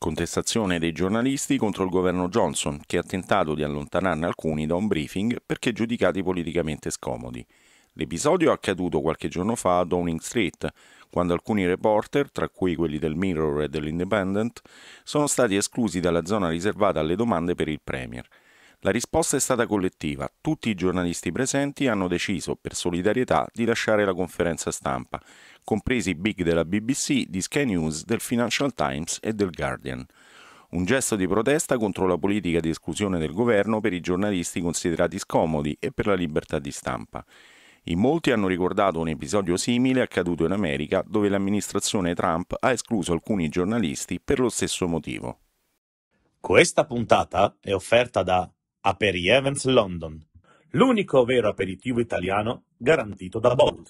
Contestazione dei giornalisti contro il governo Johnson, che ha tentato di allontanarne alcuni da un briefing perché giudicati politicamente scomodi. L'episodio è accaduto qualche giorno fa a Downing Street, quando alcuni reporter, tra cui quelli del Mirror e dell'Independent, sono stati esclusi dalla zona riservata alle domande per il Premier. La risposta è stata collettiva, tutti i giornalisti presenti hanno deciso, per solidarietà, di lasciare la conferenza stampa, compresi i big della BBC, di Sky News, del Financial Times e del Guardian. Un gesto di protesta contro la politica di esclusione del governo per i giornalisti considerati scomodi e per la libertà di stampa. In molti hanno ricordato un episodio simile accaduto in America dove l'amministrazione Trump ha escluso alcuni giornalisti per lo stesso motivo. Questa puntata è offerta da Aperi Aperieven's London, l'unico vero aperitivo italiano garantito da Bold.